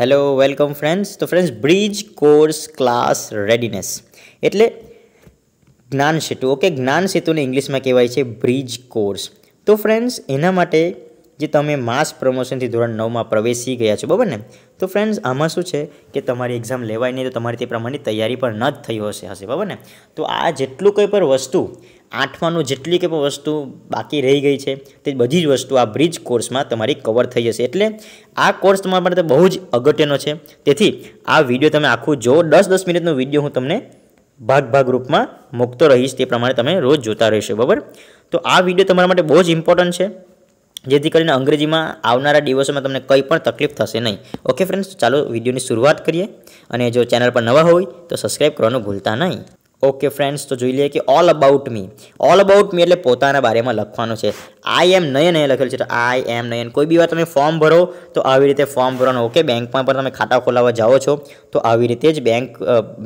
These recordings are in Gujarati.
હેલો વેલકમ ફ્રેન્ડ્સ તો friends bridge course class readiness એટલે જ્ઞાન સેતુ ઓકે જ્ઞાન સેતુને ઇંગ્લિશમાં કહેવાય છે બ્રિજ કોર્સ તો ફ્રેન્ડ્સ એના માટે જે તમે માસ પ્રમોશનથી ધોરણ નવમાં પ્રવેશી ગયા છો બરાબર ને તો ફ્રેન્ડ્સ આમાં શું છે કે તમારી એક્ઝામ લેવાય નહીં તો તમારી તે પ્રમાણેની તૈયારી પણ ન જ થઈ હશે હશે બરાબર ને તો આ જેટલું કંઈ પણ વસ્તુ આઠમાનું જેટલી કંઈ પણ વસ્તુ બાકી રહી ગઈ છે તે બધી જ વસ્તુ આ બ્રિજ કોર્સમાં તમારી કવર થઈ જશે એટલે આ કોર્સ તમારા માટે બહુ જ અગત્યનો છે તેથી આ વિડીયો તમે આખું જો દસ દસ મિનિટનો વિડીયો હું તમને ભાગ ભાગ રૂપમાં મૂકતો રહીશ તે પ્રમાણે તમે રોજ જોતા રહેશો બરાબર તો આ વિડીયો તમારા માટે બહુ જ ઇમ્પોર્ટન્ટ છે જેથી કરીને અંગ્રેજીમાં આવનારા દિવસોમાં તમને કંઈ પણ તકલીફ થશે નહીં ઓકે ફ્રેન્ડ્સ ચાલો વિડીયોની શરૂઆત કરીએ અને જો ચેનલ પર નવા હોય તો સબસ્ક્રાઈબ કરવાનું ભૂલતા નહીં ઓકે ફ્રેન્ડ્સ તો જોઈ લઈએ કે all about me all about me એટલે પોતાના બારેમાં લખવાનું છે આઈ એમ નયન એ લખેલું છે તો આઈ એમ નયન કોઈ બી વાર તમે ફોર્મ ભરો તો આવી રીતે ફોર્મ ભરવાનું ઓકે બેંકમાં પણ તમે ખાતા ખોલાવવા જાઓ છો તો આવી રીતે જ બેંક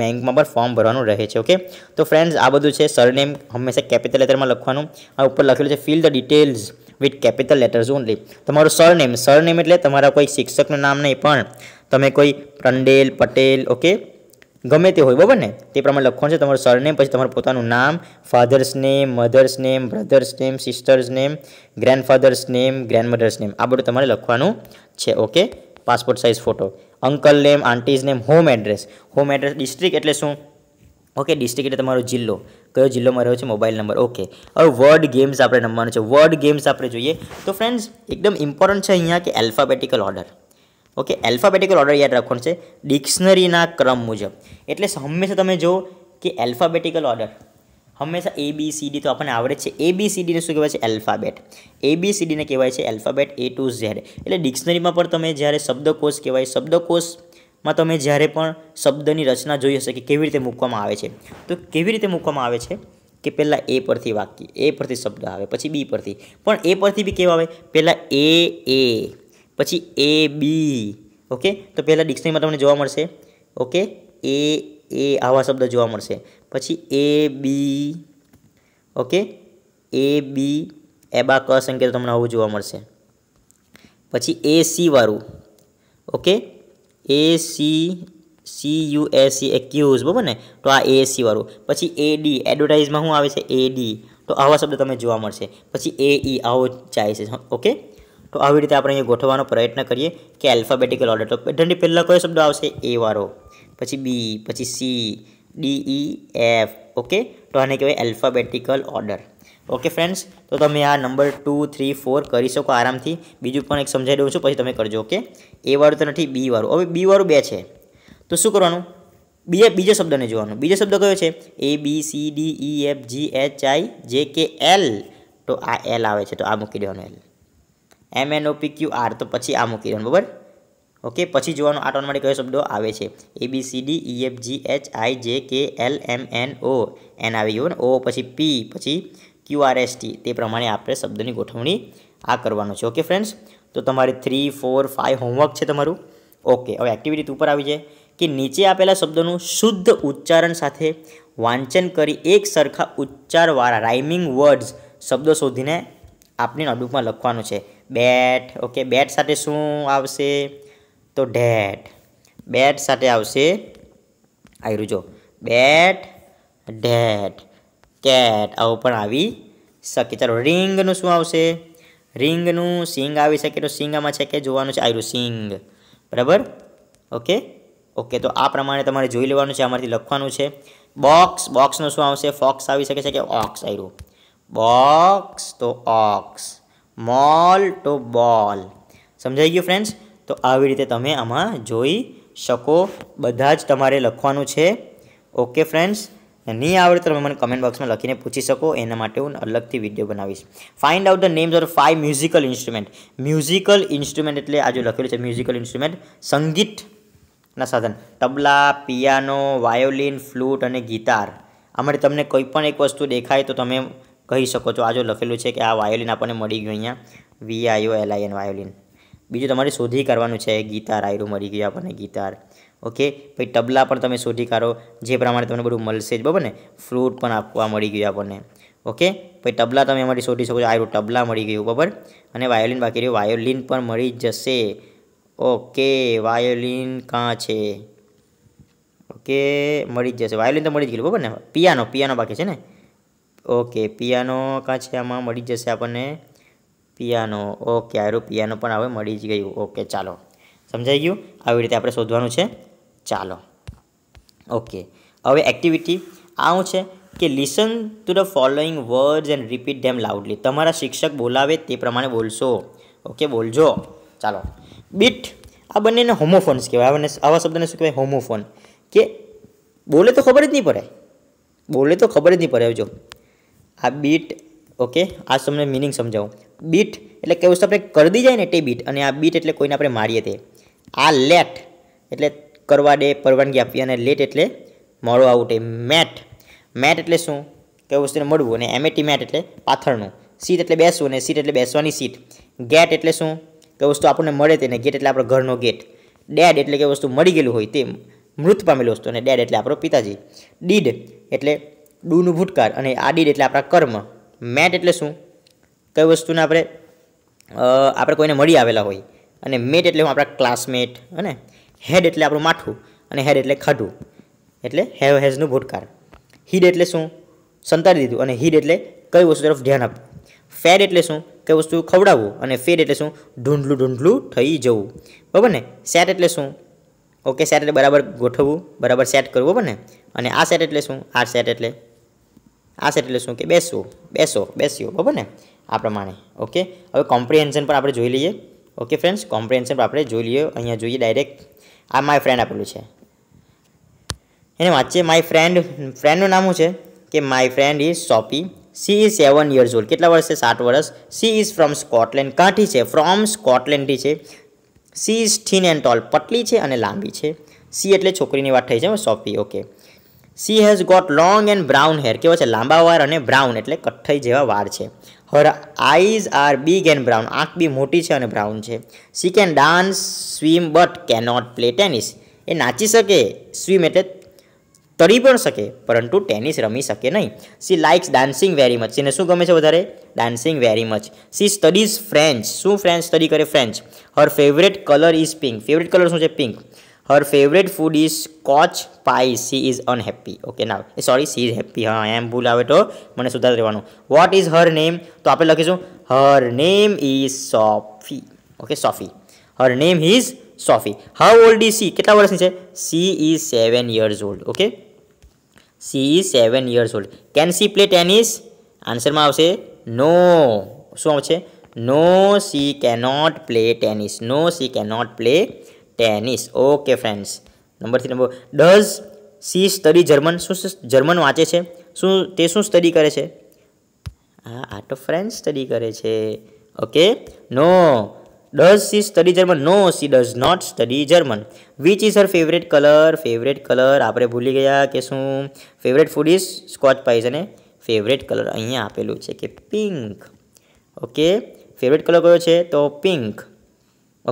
બેંકમાં પણ ફોર્મ ભરવાનું રહે છે ઓકે તો ફ્રેન્ડ્સ આ બધું છે સરનેમ હંમેશા કેપિટલ લેટરમાં લખવાનું આ ઉપર લખેલું છે fill the details with capital letters only તમારું સરનેમ સરનેમ એટલે તમારા કોઈ શિક્ષકનું નામ નહીં પણ તમે કોઈ પંડેલ પટેલ ઓકે ગમે તે હોય બરાબર ને તે પ્રમાણે લખવાનું છે તમારું સરનેમ પછી તમારું પોતાનું નામ father's name mother's name brother's name sister's name grandfather's name grandmother's name આ બધું તમારે લખવાનું છે okay passport size photo uncle name auntie's name home address home address district એટલે શું ઓકે ડિસ્ટ્રિક્ટ એટલે તમારો જિલ્લો કયો જિલ્લોમાં રહ્યો છે મોબાઈલ નંબર ઓકે હવે વર્ડ ગેમ્સ આપણે રમવાનું છે વર્ડ ગેમ્સ આપણે જોઈએ તો ફ્રેન્ડ્સ એકદમ ઇમ્પોર્ટન્ટ છે અહીંયા કે alphabetical order okay alphabetical order યાદ રાખવાનું છે ડિક્શનરીના ક્રમ મુજબ એટલે હંમેશા તમે જુઓ કે એલ્ફાબેટિકલ ઓર્ડર હંમેશા એ બી સી ડી તો આપણને આવડે છે એ બી સી ડીને શું કહેવાય છે એલ્ફાબેટ એ બી સી ડીને કહેવાય છે એલ્ફાબેટ એ ટુ ઝેડ એટલે ડિક્શનરીમાં પણ તમે જ્યારે શબ્દકોશ કહેવાય શબ્દકોશ માં તમે જ્યારે પણ શબ્દની રચના જોઈ હશે કે કેવી રીતે મૂકવામાં આવે છે તો કેવી રીતે મૂકવામાં આવે છે કે પહેલાં એ પરથી વાક્ય એ પરથી શબ્દ આવે પછી બી પરથી પણ એ પરથી બી કેવા આવે પહેલાં એ એ પછી એ બી ઓકે તો પહેલાં ડિક્શનરીમાં તમને જોવા મળશે ઓકે એ એ આવા શબ્દ જોવા મળશે પછી એ બી ઓકે એ બી એબા ક સંકેત તમને આવું જોવા મળશે પછી એ સી વાળું okay A C C U S C accuse બરાબર ને તો આ એ વાળું પછી એ ડી એડવર્ટાઇઝમાં શું આવે છે એ ડી તો આવા શબ્દ તમે જોવા મળશે પછી એ ઈ e, આવો જાય છે ઓકે તો આવી રીતે આપણે અહીંયા ગોઠવવાનો પ્રયત્ન કરીએ કે એલ્ફાબેટિકલ ઓર્ડર તો પેટર્નની પહેલાં કયો શબ્દ આવશે એ વાળો પછી બી પછી C D E F okay તો આને કહેવાય એલ્ફાબેટિકલ ઓર્ડર ઓકે ફ્રેન્ડ્સ તો તમે આ નંબર ટુ થ્રી ફોર કરી શકો આરામથી બીજું પણ એક સમજાવી દઉં છું પછી તમે કરજો ઓકે એ વાળું તો નથી બી વાળું હવે બી વાળું બે છે તો શું કરવાનું બીજા બીજો શબ્દને જોવાનું બીજો શબ્દ કયો છે A B C D E F G H I J K L તો આ એલ આવે છે તો આ મૂકી દેવાનું L M N O P Q R તો પછી આ મૂકી દેવાનું બરાબર ઓકે પછી જોવાનું આ ટોન માટે કયો શબ્દો આવે છે A B C D E F G H I J K L M N O N આવી ગયું ને ઓ પછી પી પછી ક્યુઆરએસટી તે પ્રમાણે આપણે શબ્દની ગોઠવણી આ કરવાનું છે ઓકે ફ્રેન્ડ્સ તો તમારે થ્રી ફોર ફાઇવ હોમવર્ક છે તમારું ઓકે હવે એક્ટિવિટી ઉપર આવી જાય કે નીચે આપેલા શબ્દોનું શુદ્ધ ઉચ્ચારણ સાથે વાંચન કરી એક સરખા ઉચ્ચારવાળા રાઇમિંગ વર્ડ્સ શબ્દો શોધીને આપની નોટબુકમાં લખવાનું છે બેટ ઓકે બેટ સાથે શું આવશે તો ઢેટ બેટ સાથે આવશે આવ્યું જો બેટ ઢેટ કેટ આવું પણ આવી શકે ચાલો રિંગનું શું આવશે રિંગનું સિંગ આવી શકે તો સિંગામાં છે કે જોવાનું છે આવ્યું સિંગ બરાબર ઓકે ઓકે તો આ પ્રમાણે તમારે જોઈ લેવાનું છે આમાંથી લખવાનું છે બોક્સ બોક્સનું શું આવશે ફોક્સ આવી શકે છે કે ઓક્સ આવ્યું બોક્સ તો ઓક્સ મોલ ટુ બોલ સમજાઈ ગયું ફ્રેન્ડ્સ તો આવી રીતે તમે આમાં જોઈ શકો બધા જ તમારે લખવાનું છે ઓકે ફ્રેન્ડ્સ નહીં આવડે તો તમે મને કમેન્ટ બોક્સમાં લખીને પૂછી શકો એના માટે હું અલગથી વિડીયો બનાવીશ find out the names of five musical instrument musical instrument એટલે આજે લખેલું છે મ્યુઝિકલ ઇન્સ્ટ્રુમેન્ટ સંગીતના સાધન તબલા પિયાનો વાયોલિન ફ્લૂટ અને ગિટાર આમાંથી તમને કોઈ પણ એક વસ્તુ દેખાય તો તમે કહી શકો છો આજે લખેલું છે કે આ વાયોલિન આપણને મળી ગયું અહીંયા V I O L I N violin બીજું તમારે શોધી કરવાનું છે ગીટાર આયરું મળી ગયું આપણને ગીટાર ઓકે પછી તબલા પણ તમે શોધી કાઢો જે પ્રમાણે તમને બધું મળશે જ બરાબર ને ફ્રૂટ પણ આપવા મળી ગયું આપણને ઓકે પછી તબલા તમે એમાંથી શોધી શકો છો આયુ તબલા મળી ગયું બરાબર અને વાયોલિન બાકી રહ્યું વાયોલિન પણ મળી જશે ઓકે વાયોલિન કાં છે ઓકે મળી જ જશે વાયોલિન તો મળી જ ગયું બરાબર ને પિયાનો પિયાનો બાકી છે ને ઓકે પિયાનો કાં છે આમાં મળી જ જશે આપણને પિયાનો ઓકે આયરો પિયાનો પણ હવે મળી જ ગયું ઓકે ચાલો સમજાઈ ગયું આવી રીતે આપણે શોધવાનું છે ચાલો ઓકે હવે એક્ટિવિટી આવું છે કે listen to the following words and repeat them loudly તમારા શિક્ષક બોલાવે તે પ્રમાણે બોલશો ઓકે બોલજો ચાલો બીટ આ બંનેને હોમોફોન્સ કહેવાય આવા શબ્દને શું કહેવાય હોમોફોન કે બોલે તો ખબર જ નહીં પડે બોલે તો ખબર જ નહીં પડે જો આ બીટ ઓકે આ તમને મિનિંગ સમજાવું બીટ એટલે કેવું આપણે કરી દી જાય ને તે બીટ અને આ બીટ એટલે કોઈને આપણે મારીએ તે આ લેટ એટલે કરવા દે પરવાનગી આપવી અને લેટ એટલે મળો આઉટ એ મેટ મેટ એટલે શું કઈ વસ્તુને મળવું અને એમએટી મેટ એટલે પાથરનું સીટ એટલે બેસવું અને સીટ એટલે બેસવાની સીટ ગેટ એટલે શું કઈ વસ્તુ આપણને મળે તેને ગેટ એટલે આપણો ઘરનો ગેટ ડેડ એટલે કે વસ્તુ મળી ગયેલું હોય તે મૃત પામેલું વસ્તુ અને ડેડ એટલે આપણો પિતાજી ડીડ એટલે ડૂનું ભૂતકાર અને આ ડીડ એટલે આપણા કર્મ મેટ એટલે શું કઈ વસ્તુને આપણે આપણે કોઈને મળી આવેલા હોય અને મેટ એટલે હું આપણા ક્લાસમેટ અને હેડ એટલે આપણું માથું અને હેડ એટલે ખાઢું એટલે હેવ હેઝનું ભૂટકાર હિડ એટલે શું સંતાડી દીધું અને હિડ એટલે કઈ વસ્તુ તરફ ધ્યાન આપવું ફેડ એટલે શું કઈ વસ્તુ ખવડાવવું અને ફેડ એટલે શું ઢૂંઢલું ઢૂંઢલું થઈ જવું બરાબર ને સેટ એટલે શું ઓકે સેટ એટલે બરાબર ગોઠવવું બરાબર સેટ કરવું બરાબર ને અને આ સેટ એટલે શું આ સેટ એટલે આ સેટ એટલે શું કે બેસવું બેસો બેસ્યો બરાબર ને આ પ્રમાણે ઓકે હવે કોમ્પ્રિહેન્શન પણ આપણે જોઈ લઈએ ઓકે ફ્રેન્ડ્સ કોમ્પ્રિહેન્શન પણ આપણે જોઈ લઈએ અહીંયા જોઈએ ડાયરેક્ટ આ માય ફ્રેન્ડ આપેલું છે એને વાંચીએ માય ફ્રેન્ડ ફ્રેન્ડનું નામું છે કે my friend is Sophie she is seven years old કેટલા વર્ષ છે સાત વર્ષ સી ઇઝ ફ્રોમ સ્કોટલેન્ડ કાંઠી છે ફ્રોમ સ્કોટલેન્ડથી છે she is thin and tall પટલી છે અને લાંબી છે સી એટલે છોકરીની વાત થઈ છે Sophie okay she has got long and brown hair કેવો છે લાંબા વાર અને બ્રાઉન એટલે કઠ્ઠઈ જેવા વાળ છે her eyes are big and brown આંખ બી મોટી છે અને બ્રાઉન છે she can dance swim but can not play tennis એ નાચી શકે સ્વિમ એટલે તરી પણ શકે પરંતુ ટેનિસ રમી શકે નહીં she likes dancing very much એને શું ગમે છે વધારે dancing very much she studies French શું ફ્રેન્ચ સ્ટડી કરે French her favourite colour is pink favourite colour શું છે pink her favorite food is scotch pie she is unhappy okay now sorry she is happy હા એમ ભૂલ આવે તો મને સુધાર રહેવાનું what is her name તો આપણે લખીશું her name is sophie okay sophie her name is sophie how old is she કેટલા વર્ષની છે she is 7 years old okay she is 7 years old can she play tennis answer માં આવશે no શું આવશે no she cannot play tennis no she cannot play tennis okay friends number three number does she study German શું જર્મન વાંચે છે શું તે શું સ્ટડી કરે છે હા આર્ટ ઓફ ફ્રેન્ચ સ્ટડી કરે છે okay no does she study German no she does not study German which is her favourite colour favourite colour આપણે ભૂલી ગયા કે શું favourite food is Scotch pies અને ફેવરેટ કલર અહીંયા આપેલું છે કે પિંક ઓકે ફેવરેટ કલર કયો છે તો pink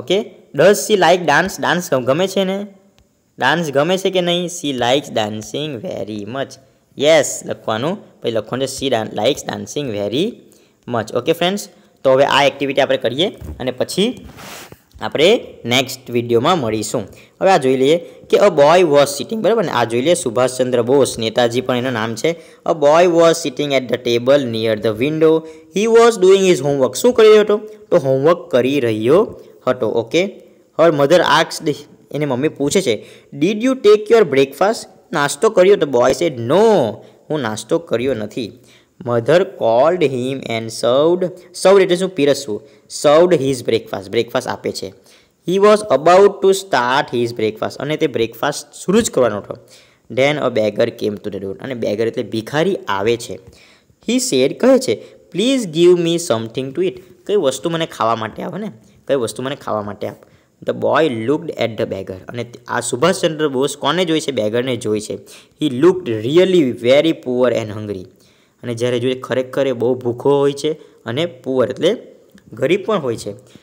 okay does she like dance dance ગમે છે ને ડાન્સ ગમે છે કે નહીં she likes dancing very much yes લખવાનું પછી લખવાનું છે she likes dancing very much okay friends તો હવે આ એક્ટિવિટી આપણે કરીએ અને પછી આપણે નેક્સ્ટ વિડીયોમાં મળીશું હવે આ જોઈ લઈએ કે અ બોય વોઝ સિટિંગ બરાબર ને આ જોઈ લઈએ સુભાષચંદ્ર બોઝ નેતાજી પણ એનું નામ છે a boy was sitting at the table near the window he was doing his homework શું કરી રહ્યો હતો તો હોમવર્ક કરી રહ્યો હતો ઓકે હર મધર આર્ક્સ એની મમ્મી પૂછે છે did you take your breakfast નાસ્તો કર્યો તો બોય સેડ નો હું નાસ્તો કર્યો નથી mother called him and served served એટલે શું પીરસવું સર્વડ હિઝ બ્રેકફાસ્ટ બ્રેકફાસ્ટ આપે છે he was about to start his breakfast અને તે બ્રેકફાસ્ટ શરૂ જ કરવાનો હતો then a beggar came to the door અને બેગર એટલે ભિખારી આવે છે હી શેર કહે છે please give me something to eat કઈ વસ્તુ મને ખાવા માટે આવે ને તો વસ્તુ મને ખાવા માટે આપ the boy looked at the beggar અને આ સુભાષચંદ્ર બોઝ કોને જોઈ છે બેગરને જોઈ છે he looked really very poor and hungry અને જ્યારે જોઈએ ખરેખર એ બહુ ભૂખો હોય છે અને પુઅર એટલે ગરીબ પણ હોય છે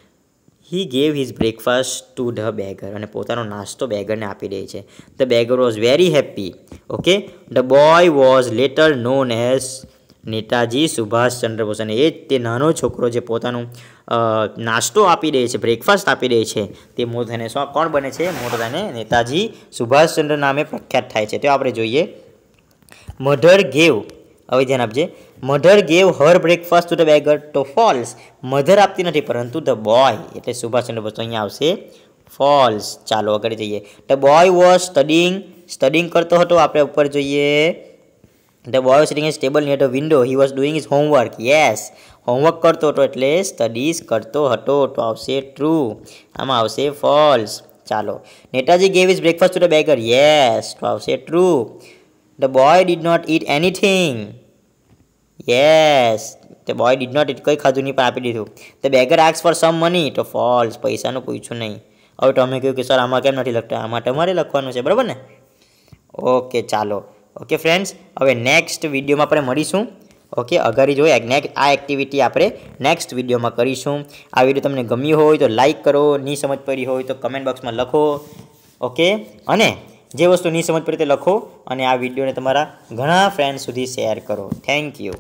he gave his breakfast to the beggar અને પોતાનો નાસ્તો બેગરને આપી દે છે the beggar was very happy okay the boy was later known as Netaji Subhashchandra Bose અને એ જ તે નાનો છોકરો જે પોતાનું નાસ્તો આપી દે છે બ્રેકફાસ્ટ આપી દે છે તે મોરદાને કોણ બને છે મોરદાને નેતાજી સુભાષચંદ્ર નામે પ્રખ્યાત થાય છે તો આપણે જોઈએ મધર ગેવ હવે ધ્યાન આપજે mother gave her breakfast to the beggar તો ફોલ્સ મધર આપતી નથી પરંતુ ધ બોય એટલે સુભાષચંદ્ર બોઝ અહીંયા આવશે ફોલ્સ ચાલો આગળ જઈએ the boy was studying studying કરતો હતો આપણે ઉપર જોઈએ The boy sitting in a table near the window. He was doing his homework. Yes. Homework કરતો હતો એટલે સ્ટડીઝ કરતો હતો તો આવશે ટ્રુ આમાં આવશે ફોલ્સ ચાલો Netaji gave his breakfast to the beggar yes તો આવશે true the boy did not eat anything yes the boy did not eat કંઈ ખાધું નહીં પણ આપી દીધું the beggar asks for some money તો ફોલ્સ પૈસાનું પૂછ્યું નહીં હવે તમે કહ્યું કે સર આમાં કેમ નથી લખતા આમાં તમારે લખવાનું છે બરાબર ને ઓકે ચાલો ઓકે ફ્રેન્ડ્સ હવે નેક્સ્ટ વિડીયોમાં આપણે મળીશું ઓકે અઘરી જોઈએ નેક્સ્ટ આ એક્ટિવિટી આપણે નેક્સ્ટ વિડીયોમાં કરીશું આ વિડીયો તમને ગમ્યું હોય તો લાઇક કરો નહીં સમજ પડી હોય તો કમેન્ટ બોક્સમાં લખો ઓકે અને જે વસ્તુ નહીં સમજ પડી તે લખો અને આ વિડીયોને તમારા ઘણા ફ્રેન્ડ્સ સુધી શેર કરો થેન્ક યુ